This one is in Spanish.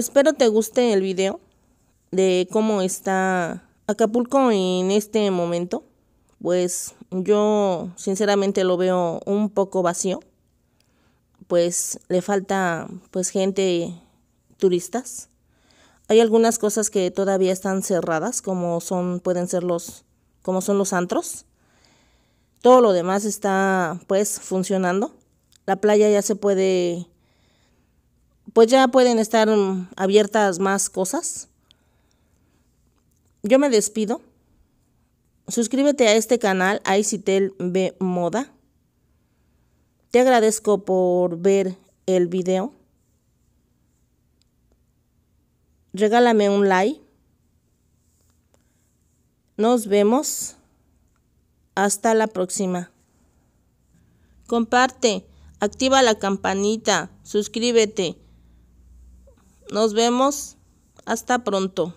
Espero te guste el video de cómo está Acapulco en este momento. Pues yo sinceramente lo veo un poco vacío. Pues le falta pues gente turistas. Hay algunas cosas que todavía están cerradas, como son pueden ser los como son los antros. Todo lo demás está pues funcionando. La playa ya se puede pues ya pueden estar mm, abiertas más cosas. Yo me despido. Suscríbete a este canal, iCitel B Moda. Te agradezco por ver el video. Regálame un like. Nos vemos. Hasta la próxima. Comparte, activa la campanita, suscríbete. Nos vemos. Hasta pronto.